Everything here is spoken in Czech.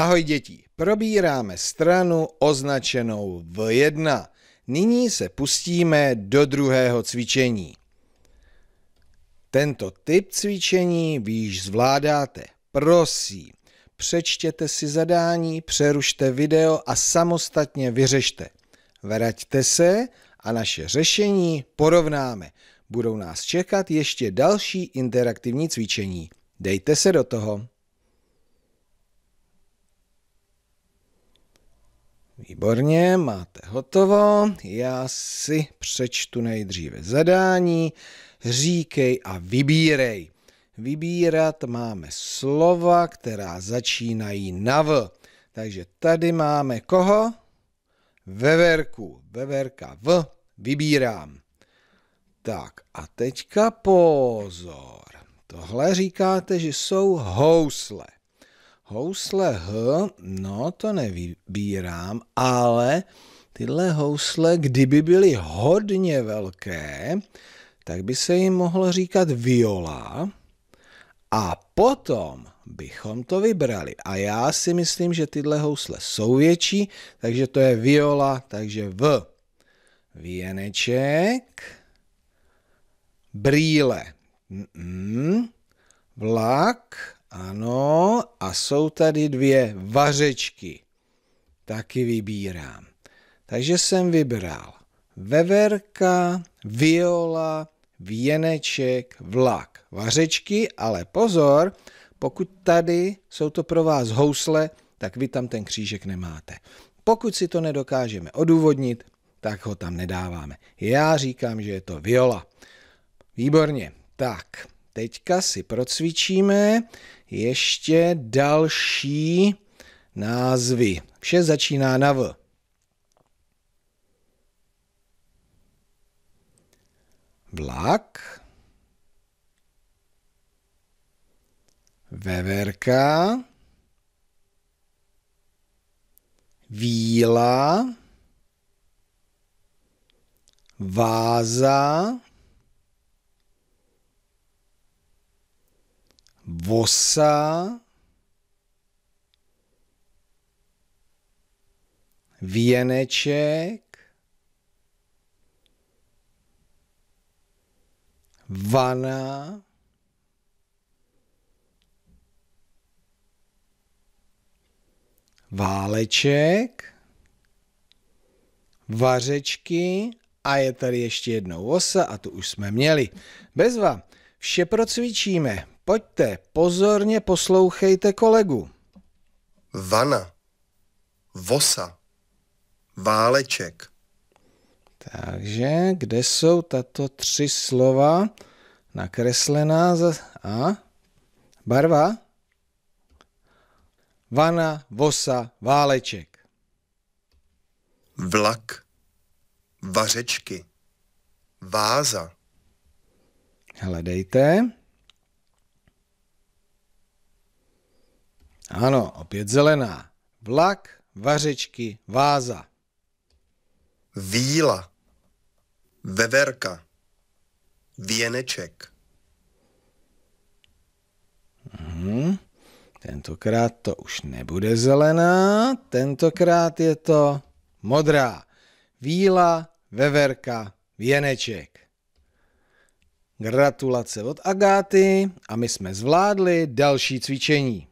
Ahoj děti, probíráme stranu označenou V1. Nyní se pustíme do druhého cvičení. Tento typ cvičení vy již zvládáte. Prosím, přečtěte si zadání, přerušte video a samostatně vyřešte. Vraťte se a naše řešení porovnáme. Budou nás čekat ještě další interaktivní cvičení. Dejte se do toho. Výborně, máte hotovo. Já si přečtu nejdříve zadání. Říkej a vybírej. Vybírat máme slova, která začínají na V. Takže tady máme koho? Veverku. Veverka V. Vybírám. Tak a teďka pozor. Tohle říkáte, že jsou housle. Housle H, no to nevybírám, ale tyhle housle, kdyby byly hodně velké, tak by se jim mohlo říkat viola a potom bychom to vybrali. A já si myslím, že tyhle housle jsou větší, takže to je viola, takže V. Věneček, brýle, mm -mm. vlak ano, a jsou tady dvě vařečky. Taky vybírám. Takže jsem vybral veverka, viola, věneček, vlak. Vařečky, ale pozor, pokud tady jsou to pro vás housle, tak vy tam ten křížek nemáte. Pokud si to nedokážeme odůvodnit, tak ho tam nedáváme. Já říkám, že je to viola. Výborně, tak teďka si procvičíme ještě další názvy. Vše začíná na V. Vlak. Veverka. Víla. Váza. vosa, věneček, vana, váleček, vařečky a je tady ještě jednou osa a tu už jsme měli. Bezva, vše procvičíme. Pojďte, pozorně poslouchejte kolegu. Vana, vosa, váleček. Takže kde jsou tato tři slova nakreslená za... a barva? Vana, vosa, váleček. Vlak, vařečky, váza. Hledejte. Ano, opět zelená. Vlak, vařečky, váza. Víla. Veverka. Věneček. Hmm. Tentokrát to už nebude zelená, tentokrát je to modrá. Víla, veverka, věneček. Gratulace od Agáty a my jsme zvládli další cvičení.